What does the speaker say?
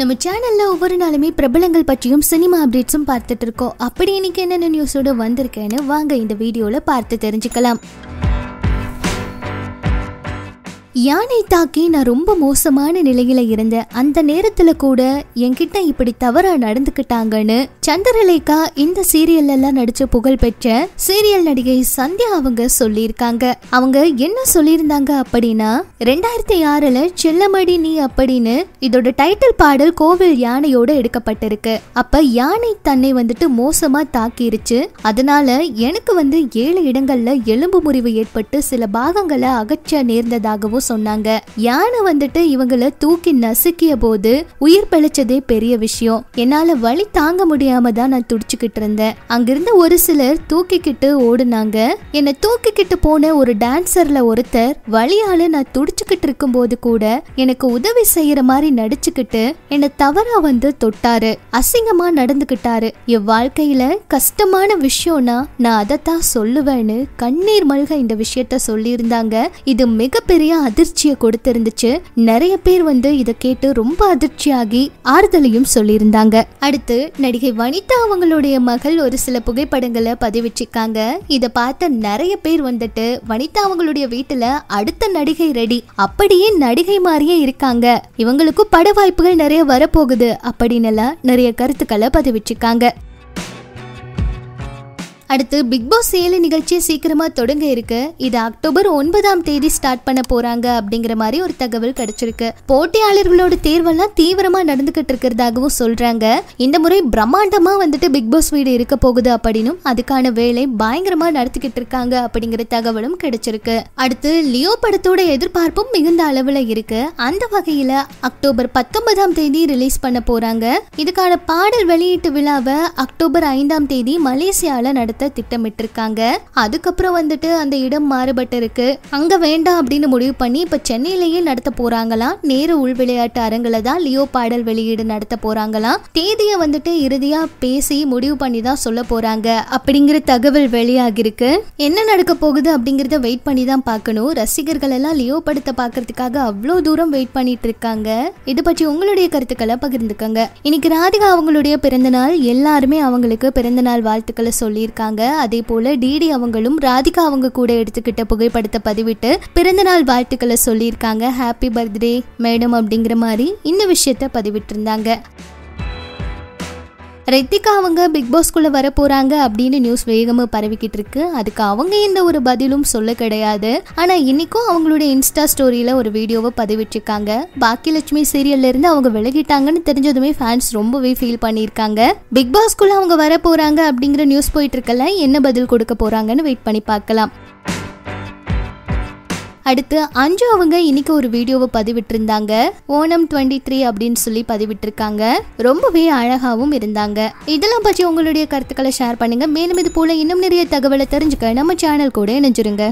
நம்ம சேனலில் ஒவ்வொரு நாளுமே பிரபலங்கள் பற்றியும் சினிமா அப்டேட்ஸும் பார்த்துட்டு இருக்கோம் அப்படி இன்னைக்கு என்னென்ன நியூஸோடு வந்திருக்கேன்னு வாங்க இந்த வீடியோவில் பார்த்து தெரிஞ்சுக்கலாம் யானை தாக்கி நான் ரொம்ப மோசமான நிலையில இருந்த அந்த நேரத்துல கூட என்கிட்ட இப்படி தவறா நடந்துக்கிட்டாங்கன்னு சந்திரலேகா இந்த சீரியல் எல்லாம் நடிச்ச புகழ்பெற்ற சீரியல் நடிகை சந்தியா அவங்க சொல்லியிருக்காங்க அவங்க என்ன சொல்லியிருந்தாங்க அப்படின்னா ரெண்டாயிரத்தி ஆறுல செல்லமடி நீ அப்படின்னு இதோட டைட்டில் பாடல் கோவில் யானையோட எடுக்கப்பட்டிருக்கு அப்ப யானை தன்னை வந்துட்டு மோசமா தாக்கிருச்சு அதனால எனக்கு வந்து ஏழு இடங்கள்ல எலும்பு முறிவு ஏற்பட்டு சில பாகங்களை அகற்ற நேர்ந்ததாகவும் சொன்னாங்க யானை வந்துட்டு இவங்களை தூக்கி நசுக்கிய போது உயிர் பிழைச்சதே பெரிய விஷயம் என்னால வழி தாங்க முடியாம தான் நான் துடிச்சுக்கிட்டு இருந்தேன் அங்கிருந்து ஒரு சிலர் தூக்கிக்கிட்டு ஓடுனாங்க என்னை தூக்கிக்கிட்டு போன ஒரு டான்சர்ல ஒருத்தர் வழியால நான் துடிச்சுக்கிட்டு இருக்கும் போது கூட எனக்கு உதவி செய்யற மாதிரி நடிச்சுக்கிட்டு என்ன தவறா வந்து தொட்டாரு அசிங்கமா நடந்துகிட்டாரு என் வாழ்க்கையில கஷ்டமான விஷயம்னா நான் அதைத்தான் சொல்லுவேன்னு கண்ணீர் மல்க இந்த விஷயத்த சொல்லியிருந்தாங்க இது மிகப்பெரிய அதிர்ச்சியை கொடுத்திருந்துச்சு நிறைய பேர் வந்து இதை கேட்டு ரொம்ப அதிர்ச்சியாகி ஆறுதலையும் சொல்லியிருந்தாங்க அடுத்து நடிகை வனிதா அவங்களுடைய மகள் ஒரு சில புகைப்படங்களை பதிவிச்சிருக்காங்க இதை பார்த்த நிறைய பேர் வந்துட்டு வனிதா அவங்களுடைய வீட்டுல அடுத்த நடிகை ரெடி அப்படியே நடிகை மாதிரியே இருக்காங்க இவங்களுக்கும் பட வாய்ப்புகள் நிறைய வரப்போகுது அப்படின்னு எல்லாம் நிறைய கருத்துக்களை பதிவிச்சிருக்காங்க அடுத்து பிக் பாஸ் ஏழு நிகழ்ச்சி சீக்கிரமாக தொடங்க இருக்கு இது அக்டோபர் ஒன்பதாம் தேதி ஸ்டார்ட் பண்ண போறாங்க அப்படிங்கிற மாதிரி ஒரு தகவல் கிடைச்சிருக்கு போட்டியாளர்களோட தேர்வெல்லாம் தீவிரமா நடந்துகிட்டு இருக்கிறதாகவும் சொல்றாங்க இந்த முறை பிரம்மாண்டமா வந்துட்டு பிக் பாஸ் வீடு இருக்க போகுது அப்படின்னு அதுக்கான வேலை பயங்கரமா நடத்திக்கிட்டு இருக்காங்க அப்படிங்கிற தகவலும் கிடைச்சிருக்கு அடுத்து லியோ படத்தோட எதிர்பார்ப்பும் மிகுந்த அளவுல இருக்கு அந்த வகையில அக்டோபர் பத்தொன்பதாம் தேதி ரிலீஸ் பண்ண போறாங்க இதுக்கான பாடல் வெளியீட்டு விழாவை அக்டோபர் ஐந்தாம் தேதி மலேசியாவில் நடத்த கட்ட திட்டமிட்டிருக்காங்க அதுக்கப்புறம் வந்துட்டு அந்த இடம் மாறுபட்டு இருக்கு அங்க வேண்டாம் அப்படின்னு முடிவு பண்ணி இப்ப சென்னையிலேயே நடத்த போறாங்களாம் நேரு உள் விளையாட்டு அரங்கில தான் லியோ பாடல் வெளியீடு நடத்த போறாங்களாம் தேதியை வந்துட்டு இறுதியா பேசி முடிவு பண்ணி தான் சொல்ல போறாங்க அப்படிங்கிற தகவல் வெளியாகிருக்கு என்ன நடக்க போகுது அப்படிங்கறத வெயிட் பண்ணி தான் பார்க்கணும் ரசிகர்கள் எல்லாம் லியோ படத்தை பாக்குறதுக்காக அவ்வளோ தூரம் வெயிட் பண்ணிட்டு இருக்காங்க இது பற்றி உங்களுடைய கருத்துக்களை பகிர்ந்துக்கோங்க இன்னைக்கு ராதிகா அவங்களுடைய பிறந்தநாள் எல்லாருமே அவங்களுக்கு பிறந்தநாள் வாழ்த்துக்களை சொல்லியிருக்காங்க இருந்தாங்க அதே போல டிடி அவங்களும் ராதிகா அவங்க கூட எடுத்துக்கிட்ட புகைப்படத்தை பதிவிட்டு பிறந்தநாள் வாழ்த்துக்களை சொல்லியிருக்காங்க ஹாப்பி பர்த்டே மேடம் அப்படிங்கிற மாதிரி இந்த விஷயத்த இருந்தாங்க ரித்திகா அவங்க பிக் பாஸ்குள்ளே வர போறாங்க அப்படின்னு நியூஸ் வேகமாக பரவிக்கிட்டு இருக்கு அதுக்கு அவங்க எந்த ஒரு பதிலும் சொல்ல கிடையாது ஆனால் இன்னைக்கும் அவங்களுடைய இன்ஸ்டா ஸ்டோரியில் ஒரு வீடியோவை பதிவிட்டிருக்காங்க பாக்கியலட்சுமி இருந்து அவங்க விலகிட்டாங்கன்னு தெரிஞ்சதுமே ஃபேன்ஸ் ரொம்பவே ஃபீல் பண்ணியிருக்காங்க பிக் பாஸ்குள்ளே அவங்க வர போகிறாங்க அப்படிங்கிற நியூஸ் போயிட்டு இருக்கல என்ன பதில் கொடுக்க போகிறாங்கன்னு வெயிட் பண்ணி பார்க்கலாம் அடுத்து அஞ்சு அவங்க இன்னைக்கு ஒரு வீடியோவை பதிவிட்டிருந்தாங்க ஓணம் டுவெண்ட்டி த்ரீ அப்படின்னு சொல்லி பதிவிட்டிருக்காங்க ரொம்பவே அழகாகவும் இருந்தாங்க இதெல்லாம் பற்றி உங்களுடைய கருத்துக்களை ஷேர் பண்ணுங்க மேலும் இது போல இன்னும் நிறைய தகவலை தெரிஞ்சுக்க நம்ம சேனல் கூட இணைஞ்சிருங்க